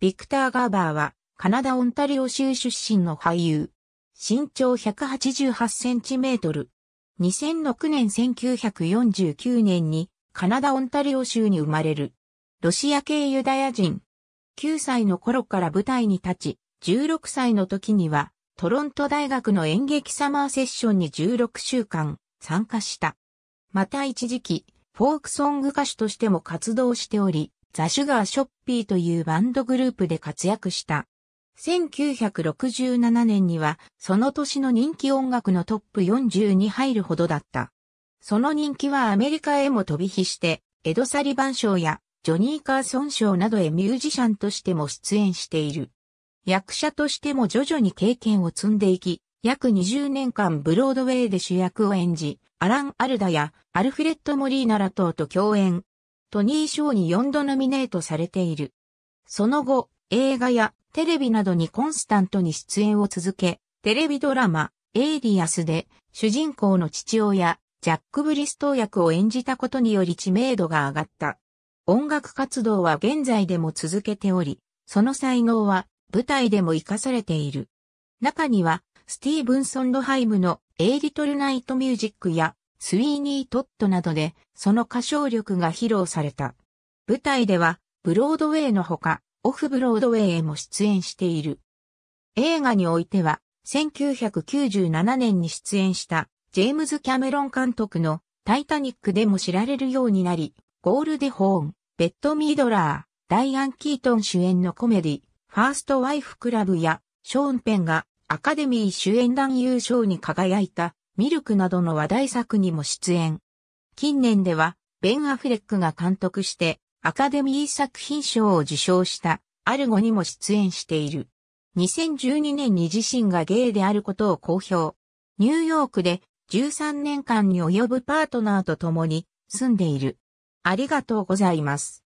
ビクター・ガーバーは、カナダ・オンタリオ州出身の俳優。身長188センチメートル。2006年1949年に、カナダ・オンタリオ州に生まれる。ロシア系ユダヤ人。9歳の頃から舞台に立ち、16歳の時には、トロント大学の演劇サマーセッションに16週間参加した。また一時期、フォークソング歌手としても活動しており、ザ・シュガー・ショッピーというバンドグループで活躍した。1967年には、その年の人気音楽のトップ40に入るほどだった。その人気はアメリカへも飛び火して、エド・サリバン賞やジョニー・カーソン賞などへミュージシャンとしても出演している。役者としても徐々に経験を積んでいき、約20年間ブロードウェイで主役を演じ、アラン・アルダやアルフレッド・モリーナラ等と共演、トニー賞に4度ノミネートされている。その後、映画やテレビなどにコンスタントに出演を続け、テレビドラマ、エイリアスで主人公の父親、ジャック・ブリストー役を演じたことにより知名度が上がった。音楽活動は現在でも続けており、その才能は舞台でも活かされている。中には、スティーブンソン・ドハイムのエイリトル・ナイト・ミュージックやスウィーニー・トットなどで、その歌唱力が披露された。舞台では、ブロードウェイのほか、オフブロードウェイへも出演している。映画においては、1997年に出演したジェームズ・キャメロン監督のタイタニックでも知られるようになり、ゴールデホーン、ベッド・ミードラー、ダイアン・キートン主演のコメディ、ファースト・ワイフ・クラブや、ショーン・ペンがアカデミー主演男優賞に輝いたミルクなどの話題作にも出演。近年では、ベン・アフレックが監督して、アカデミー作品賞を受賞した、アルゴにも出演している。2012年に自身がゲイであることを公表。ニューヨークで13年間に及ぶパートナーと共に住んでいる。ありがとうございます。